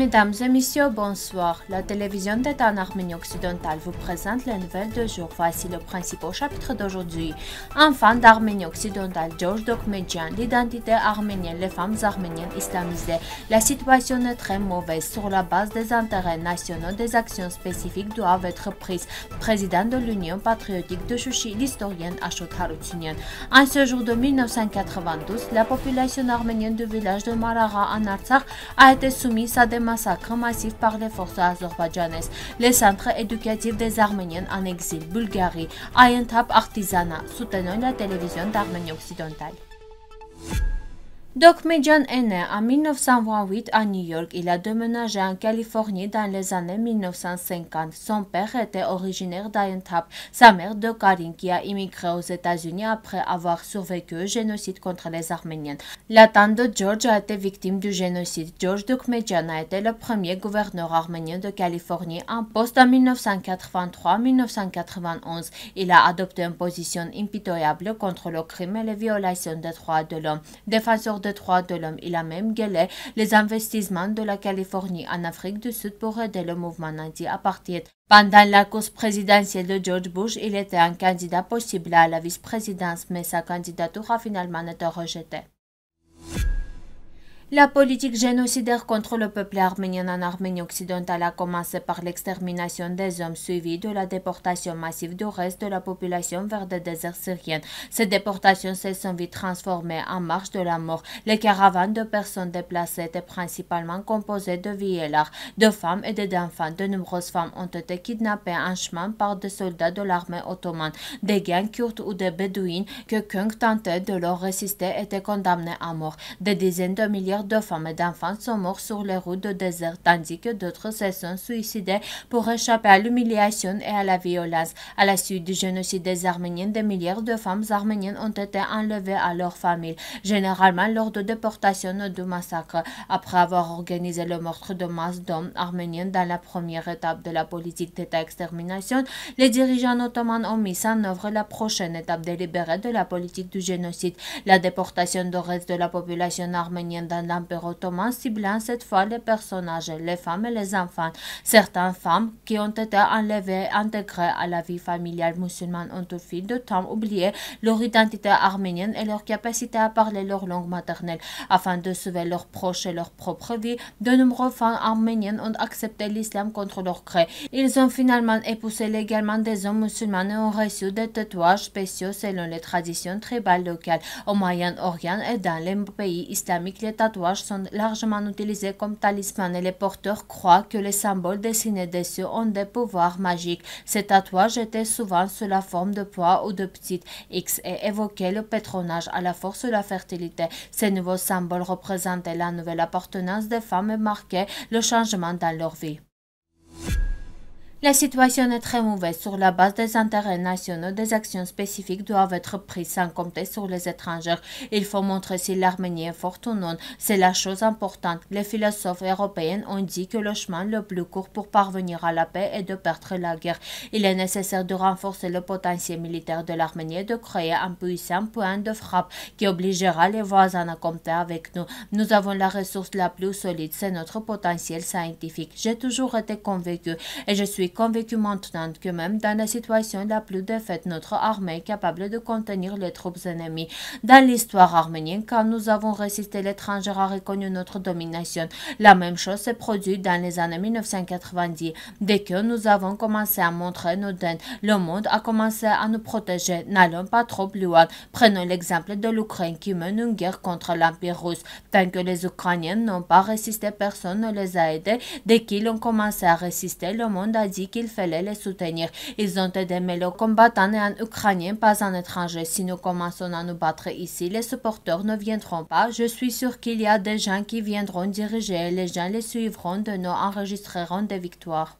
Mesdames et messieurs, bonsoir. La télévision d'État en Arménie occidentale vous présente les nouvelles de jour. Voici le principal chapitre d'aujourd'hui. Enfants d'Arménie occidentale, George Dokmedjian, l'identité arménienne, les femmes arméniennes islamisées. La situation est très mauvaise. Sur la base des intérêts nationaux, des actions spécifiques doivent être prises. Président de l'Union patriotique de Chouchi, l'historienne Ashot Haroutinian. En ce jour de 1992, la population arménienne du village de Marara, en Artsakh a été soumise à des մասակը մասիվ պաղլեվող Ադրբեջանես, լեսանտխը էդուկատիվ դեզ Արմենիան անեգզիլ, Բուլգարի, այնթապ ախտիզանա, սուտենոյնա տելևիզիոն դարմենյոքսիդոնտալ։ Doc Medjan est né en 1928 à New York. Il a déménagé en Californie dans les années 1950. Son père était originaire d'Ayantap, sa mère de Karine, qui a immigré aux États-Unis après avoir survécu au génocide contre les Arméniens. La tante de George a été victime du génocide. George Doc Medjan a été le premier gouverneur arménien de Californie en poste en 1983-1991. Il a adopté une position impitoyable contre le crime et les violations des droits de l'homme. Défenseur de de l'homme. Il a même gueulé les investissements de la Californie en Afrique du Sud pour aider le mouvement anti-apartheid. Pendant la course présidentielle de George Bush, il était un candidat possible à la vice-présidence, mais sa candidature a finalement été rejetée. La politique génocidaire contre le peuple arménien en Arménie occidentale a commencé par l'extermination des hommes suivie de la déportation massive du reste de la population vers des déserts syriens. Ces déportations se sont vite transformées en marche de la mort. Les caravanes de personnes déplacées étaient principalement composées de vieillards, de femmes et d'enfants. De nombreuses femmes ont été kidnappées en chemin par des soldats de l'armée ottomane. Des gangs kurdes ou des bédouines que Kung tentait de leur résister étaient condamnés à mort. Des dizaines de milliards de femmes et d'enfants sont morts sur les routes de désert, tandis que d'autres se sont suicidés pour échapper à l'humiliation et à la violence. À la suite du génocide des Arméniens, des milliards de femmes arméniennes ont été enlevées à leurs familles, généralement lors de déportations ou de massacres. Après avoir organisé le meurtre de masse d'hommes arméniens dans la première étape de la politique d'état extermination les dirigeants ottomans ont mis en œuvre la prochaine étape délibérée de la politique du génocide, la déportation de reste de la population arménienne dans l'Empire ottoman, ciblant cette fois les personnages, les femmes et les enfants. Certaines femmes qui ont été enlevées, intégrées à la vie familiale musulmane ont au fil de temps oublié leur identité arménienne et leur capacité à parler leur langue maternelle. Afin de sauver leurs proches et leur propre vie, de nombreuses femmes arméniennes ont accepté l'islam contre leur gré. Ils ont finalement épousé légalement des hommes musulmans et ont reçu des tatouages spéciaux selon les traditions tribales locales. Au Moyen-Orient et dans les pays islamiques, les tatouages tatouages sont largement utilisés comme talisman et les porteurs croient que les symboles dessinés dessus ont des pouvoirs magiques. Ces tatouages étaient souvent sous la forme de poids ou de petites X et évoquaient le patronage à la force de la fertilité. Ces nouveaux symboles représentaient la nouvelle appartenance des femmes et marquaient le changement dans leur vie. La situation est très mauvaise. Sur la base des intérêts nationaux, des actions spécifiques doivent être prises sans compter sur les étrangers. Il faut montrer si l'Arménie est forte ou non. C'est la chose importante. Les philosophes européens ont dit que le chemin le plus court pour parvenir à la paix est de perdre la guerre. Il est nécessaire de renforcer le potentiel militaire de l'Arménie et de créer un puissant point de frappe qui obligera les voisins à compter avec nous. Nous avons la ressource la plus solide, c'est notre potentiel scientifique. J'ai toujours été convaincu et je suis convaincu maintenant que même dans la situation la plus défaite, notre armée est capable de contenir les troupes ennemies. Dans l'histoire arménienne, quand nous avons résisté, l'étranger a reconnu notre domination. La même chose s'est produite dans les années 1990. Dès que nous avons commencé à montrer nos dents, le monde a commencé à nous protéger. N'allons pas trop loin. Prenons l'exemple de l'Ukraine qui mène une guerre contre l'Empire russe. Tant que les Ukrainiens n'ont pas résisté, personne ne les a aidés. Dès qu'ils ont commencé à résister, le monde a dit qu'il fallait les soutenir. Ils ont aidé le combattant et un Ukrainien, pas un étranger. Si nous commençons à nous battre ici, les supporters ne viendront pas. Je suis sûr qu'il y a des gens qui viendront diriger. Les gens les suivront de nous enregistreront des victoires.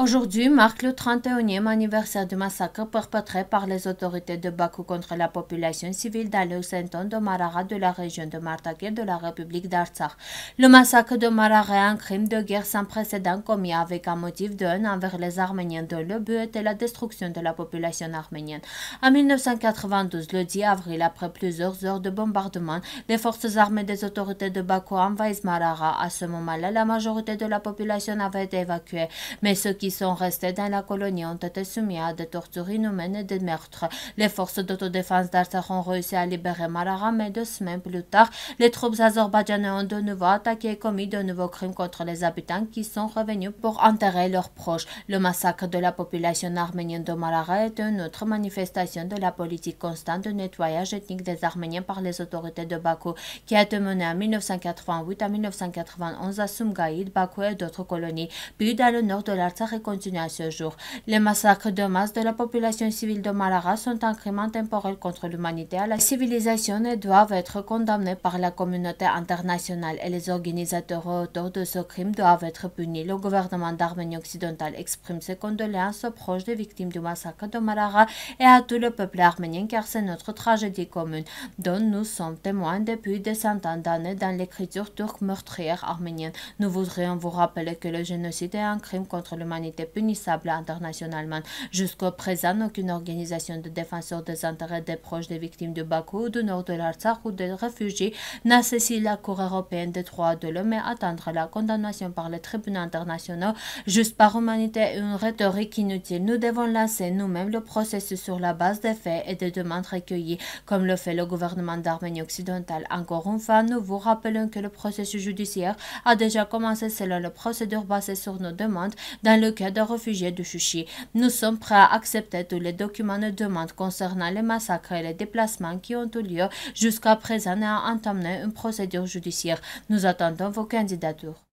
Aujourd'hui marque le 31e anniversaire du massacre perpétré par les autorités de Bakou contre la population civile d'Aleusenton de Marara de la région de Martakir de la République d'Artsakh. Le massacre de Marara est un crime de guerre sans précédent commis avec un motif de haine envers les Arméniens dont le but était la destruction de la population arménienne. En 1992, le 10 avril, après plusieurs heures de bombardement, les forces armées des autorités de Bakou envahissent Marara. À ce moment-là, la majorité de la population avait été évacuée, mais ceux qui sont restés dans la colonie ont été soumis à des tortures inhumaines et des meurtres. Les forces d'autodéfense d'Artsakh ont réussi à libérer Malara, mais deux semaines plus tard, les troupes azerbaïdjanaises ont de nouveau attaqué et commis de nouveaux crimes contre les habitants qui sont revenus pour enterrer leurs proches. Le massacre de la population arménienne de Malara est une autre manifestation de la politique constante de nettoyage ethnique des Arméniens par les autorités de Bakou, qui a été menée en 1988 à 1991 à Sumgaïd, Bakou et d'autres colonies, puis dans le nord de l'Artsakh continue à ce jour. Les massacres de masse de la population civile de Malara sont un crime intemporel contre l'humanité à la civilisation et doivent être condamnés par la communauté internationale et les organisateurs autour de ce crime doivent être punis. Le gouvernement d'Arménie occidentale exprime ses condoléances aux proches des victimes du massacre de Malara et à tout le peuple arménien car c'est notre tragédie commune dont nous sommes témoins depuis des centaines d'années dans l'écriture turque meurtrière arménienne. Nous voudrions vous rappeler que le génocide est un crime contre l'humanité était punissable internationalement. Jusqu'au présent, aucune organisation de défenseurs des intérêts des proches des victimes de Bakou, du nord de l'Artsakh ou des réfugiés n'a cessé la Cour européenne des droits de l'homme et attendre la condamnation par les tribunaux internationaux juste par humanité une rhétorique inutile. Nous devons lancer nous-mêmes le processus sur la base des faits et des demandes recueillies, comme le fait le gouvernement d'Arménie occidentale. Encore une fois, nous vous rappelons que le processus judiciaire a déjà commencé selon le procédure basée sur nos demandes dans le cas d'un réfugiés de Chouchi. Nous sommes prêts à accepter tous les documents de demande concernant les massacres et les déplacements qui ont eu lieu jusqu'à présent et à entamer une procédure judiciaire. Nous attendons vos candidatures.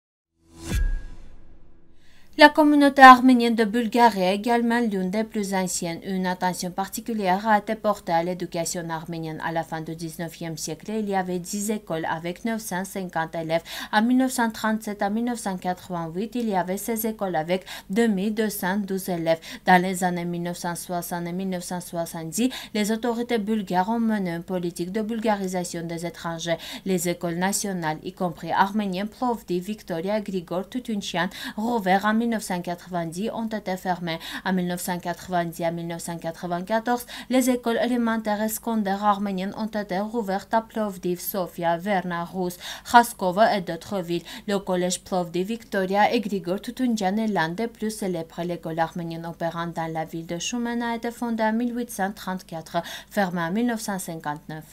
La communauté arménienne de Bulgarie est également l'une des plus anciennes. Une attention particulière a été portée à l'éducation arménienne. À la fin du 19e siècle, il y avait 10 écoles avec 950 élèves. En 1937 à 1988, il y avait 16 écoles avec 2212 élèves. Dans les années 1960 et 1970, les autorités bulgares ont mené une politique de bulgarisation des étrangers. Les écoles nationales, y compris arméniennes, Plovdiv, Victoria, Grigor, Tutunchian, Rover... 1990 ont été fermées. En 1990 à 1994, les écoles élémentaires et secondaires arméniennes ont été rouvertes à Plovdiv, Sofia, Verna, Rus, Khaskova et d'autres villes. Le collège Plovdiv, Victoria et Grigor Tutunjan est l'un des plus célèbres. L'école arménienne opérant dans la ville de Choumena a été fondée en 1834, fermée en 1959.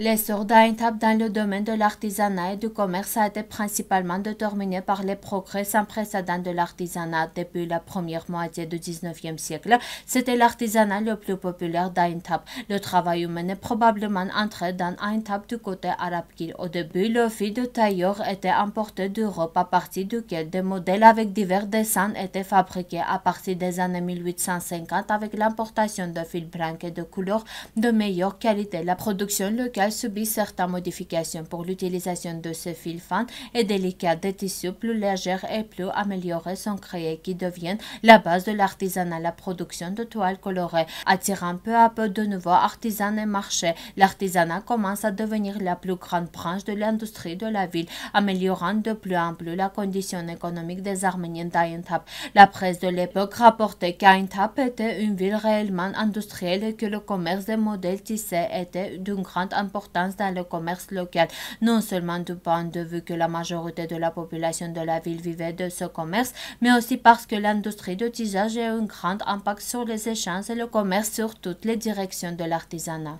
Les soldats dans le domaine de l'artisanat et du commerce a été principalement déterminé par les progrès sans précédent de l'artisanat depuis la première moitié du 19e siècle. C'était l'artisanat le plus populaire d'Aintab. Le travail humain est probablement entré dans Aintab du côté arabe au début, le fil de tailleur était importé d'Europe à partir duquel des modèles avec divers dessins étaient fabriqués à partir des années 1850 avec l'importation de fils blancs et de couleurs de meilleure qualité. La production locale subit certaines modifications pour l'utilisation de ce fil fin et délicat des tissus plus légers et plus améliorés sont créés qui deviennent la base de l'artisanat, la production de toiles colorées, attirant peu à peu de nouveaux artisans et marchés. L'artisanat commence à devenir la plus grande branche de l'industrie de la ville, améliorant de plus en plus la condition économique des Arméniens d'Aintap. La presse de l'époque rapportait qu'Aintap était une ville réellement industrielle et que le commerce des modèles tissés était d'une grande importance dans le commerce local, non seulement du point de vue que la majorité de la population de la ville vivait de ce commerce, mais aussi parce que l'industrie de tissage a eu un grand impact sur les échanges et le commerce sur toutes les directions de l'artisanat.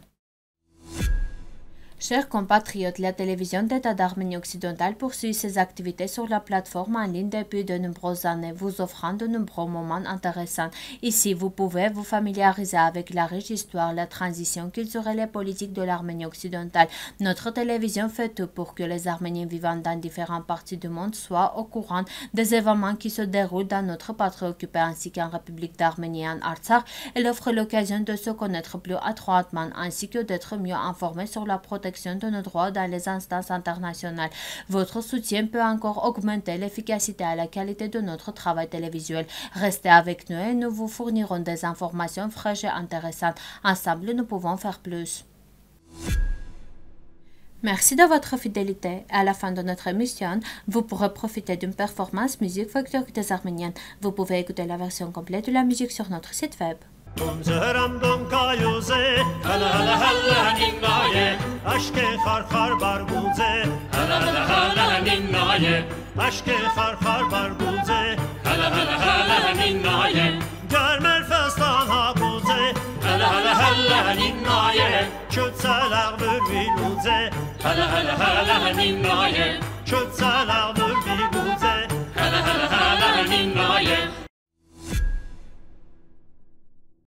Chers compatriotes, la télévision d'État d'Arménie occidentale poursuit ses activités sur la plateforme en ligne depuis de nombreuses années, vous offrant de nombreux moments intéressants. Ici, vous pouvez vous familiariser avec la riche histoire, la transition culturelle et politique de l'Arménie occidentale. Notre télévision fait tout pour que les Arméniens vivant dans différentes parties du monde soient au courant des événements qui se déroulent dans notre patrie occupée ainsi qu'en République d'Arménie en Artsakh. Elle offre l'occasion de se connaître plus étroitement ainsi que d'être mieux informés sur la protection de nos droits dans les instances internationales. Votre soutien peut encore augmenter l'efficacité et la qualité de notre travail télévisuel. Restez avec nous et nous vous fournirons des informations fraîches et intéressantes. Ensemble, nous pouvons faire plus. Merci de votre fidélité. À la fin de notre émission, vous pourrez profiter d'une performance musique folklorique des Arméniennes. Vous pouvez écouter la version complète de la musique sur notre site web. Dom zöhram dom kayoze Hala hala hala ninnaye Aşke khar khar bar gulze Hala hala hala ninnaye Aşke khar khar bar gulze Hala hala hala ninnaye Germel festan ha gulze Hala hala hala ninnaye Çöt salak bir vilulze Hala hala hala ninnaye Çöt salak bir vilulze